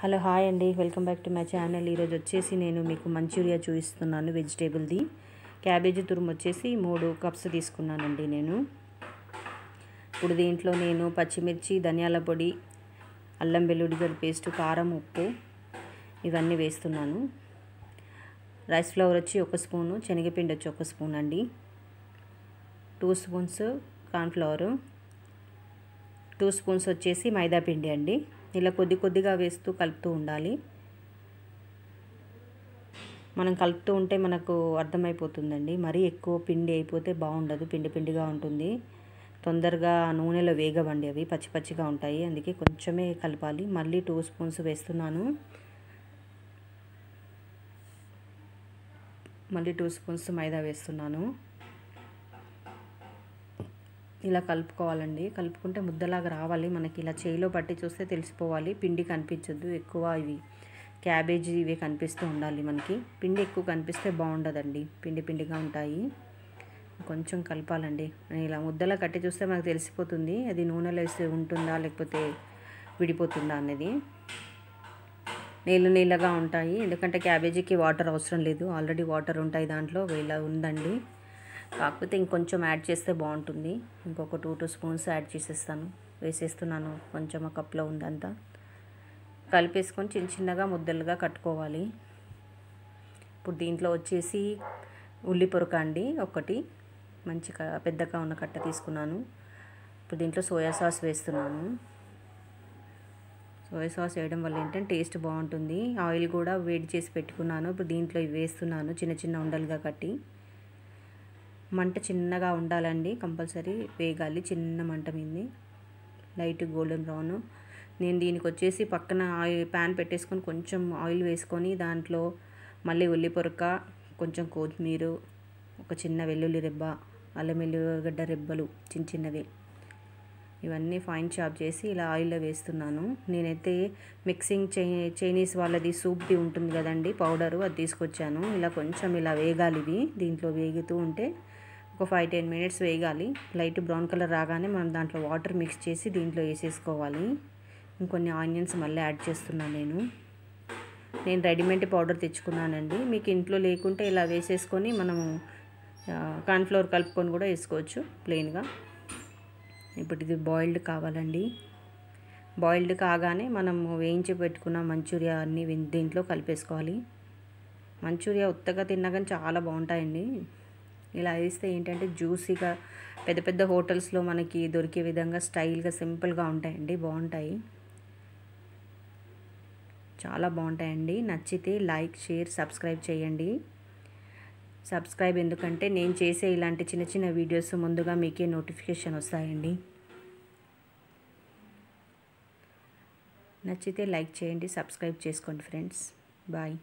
hello hi అండి welcome back to my channel ఈరోజు వచ్చేసి నేను మీకు మంచూరియా చూపిస్తున్నాను వెజిటేబుల్ది క్యాబేజీ తురుము వచ్చేసి మూడు కప్స్ తీసుకున్నానండి నేను ఇప్పుడు దీంట్లో నేను పచ్చిమిర్చి ధనియాల పొడి అల్లం వెల్లుల్లి గల పేస్ట్ కారం ఉప్పు ఇవన్నీ వేస్తున్నాను రైస్ ఫ్లవర్ వచ్చి ఒక స్పూను శనగపిండి వచ్చి ఒక స్పూన్ అండి two spoons cornflour two spoons వచ్చేసి మైదాపిండి అండి ఇలా కొద్ది కొద్దిగా వేస్తూ కలుపుతూ ఉండాలి మనం కలుపుతూ ఉంటే మనకు అర్థమైపోతుందండి మరీ ఎక్కువ పిండి అయిపోతే బాగుండదు పిండి పిండిగా ఉంటుంది తొందరగా నూనెలో వేగవండి అవి పచ్చి పచ్చిగా ఉంటాయి అందుకే కొంచెమే కలపాలి మళ్ళీ టూ స్పూన్స్ వేస్తున్నాను మళ్ళీ టూ స్పూన్స్ మైదా వేస్తున్నాను ఇలా కలుపుకోవాలండి కలుపుకుంటే ముద్దలాగా రావాలి మనకి ఇలా చేయిలో పట్టి చూస్తే తెలిసిపోవాలి పిండి కనిపించద్దు ఎక్కువ ఇవి క్యాబేజీ ఇవి కనిపిస్తూ ఉండాలి మనకి పిండి ఎక్కువ కనిపిస్తే బాగుండదండి పిండి పిండిగా ఉంటాయి కొంచెం కలపాలండి ఇలా ముద్దలా కట్టి చూస్తే మనకు తెలిసిపోతుంది అది నూనెలో వేస్తే ఉంటుందా లేకపోతే విడిపోతుందా అనేది నీళ్ళు నీళ్ళగా ఉంటాయి ఎందుకంటే క్యాబేజీకి వాటర్ అవసరం లేదు ఆల్రెడీ వాటర్ ఉంటాయి దాంట్లో వీళ్ళ ఉందండి కాకపోతే ఇంకొంచెం యాడ్ చేస్తే బాగుంటుంది ఇంకొక టూ టూ స్పూన్స్ యాడ్ చేసేస్తాను వేసేస్తున్నాను కొంచెం ఆ కప్లో ఉందంతా కలిపేసుకొని చిన్న చిన్నగా ముద్దలుగా కట్టుకోవాలి ఇప్పుడు దీంట్లో వచ్చేసి ఉల్లి అండి ఒకటి మంచి పెద్దగా ఉన్న కట్ట తీసుకున్నాను ఇప్పుడు దీంట్లో సోయా సాస్ వేస్తున్నాను సోయా సాస్ వేయడం వల్ల ఏంటంటే టేస్ట్ బాగుంటుంది ఆయిల్ కూడా వేడి చేసి పెట్టుకున్నాను ఇప్పుడు దీంట్లో ఇవి వేస్తున్నాను చిన్న చిన్న ఉండలుగా కట్టి మంట చిన్నగా ఉండాలండి కంపల్సరీ వేగాలి చిన్న మంట మీద లైట్ గోల్డెన్ బ్రౌన్ నేను దీనికి వచ్చేసి పక్కన ఆయిల్ ప్యాన్ పెట్టేసుకొని కొంచెం ఆయిల్ వేసుకొని దాంట్లో మళ్ళీ ఉల్లి పొరక కొంచెం కొత్తిమీర ఒక చిన్న వెల్లుల్లి రెబ్బ అల్లం ఎల్లుగడ్డ రెబ్బలు చిన్న చిన్నవి ఇవన్నీ ఫైన్ చాప్ చేసి ఇలా ఆయిల్లో వేస్తున్నాను నేనైతే మిక్సింగ్ చై చైనీస్ వాళ్ళది సూప్ది ఉంటుంది కదండి పౌడరు అది తీసుకొచ్చాను ఇలా కొంచెం ఇలా వేగాలి ఇవి దీంట్లో వేగుతూ ఉంటే ఒక ఫైవ్ టెన్ మినిట్స్ వేగాలి లైట్ బ్రౌన్ కలర్ రాగానే మనం దాంట్లో వాటర్ మిక్స్ చేసి దీంట్లో వేసేసుకోవాలి ఇంకొన్ని ఆనియన్స్ మళ్ళీ యాడ్ చేస్తున్నాను నేను నేను రెడీమేడ్ పౌడర్ తెచ్చుకున్నానండి మీకు ఇంట్లో లేకుంటే ఇలా వేసేసుకొని మనము కార్న్ఫ్లోర్ కలుపుకొని కూడా వేసుకోవచ్చు ప్లెయిన్గా ఇప్పుడు ఇది బాయిల్డ్ కావాలండి బాయిల్డ్ కాగానే మనము వేయించి పెట్టుకున్న మంచూరియా అన్నీ దీంట్లో కలిపేసుకోవాలి మంచూరియా ఉత్తగా తిన్నా కానీ చాలా బాగుంటాయండి ఇలా వేస్తే ఏంటంటే జ్యూసీగా పెద్ద పెద్ద హోటల్స్లో మనకి దొరికే విధంగా స్టైల్గా సింపుల్గా ఉంటాయండి బాగుంటాయి చాలా బాగుంటాయండి నచ్చితే లైక్ షేర్ సబ్స్క్రైబ్ చేయండి సబ్స్క్రైబ్ ఎందుకంటే నేను చేసే ఇలాంటి చిన్న చిన్న వీడియోస్ ముందుగా మీకే నోటిఫికేషన్ వస్తాయండి నచ్చితే లైక్ చేయండి సబ్స్క్రైబ్ చేసుకోండి ఫ్రెండ్స్ బాయ్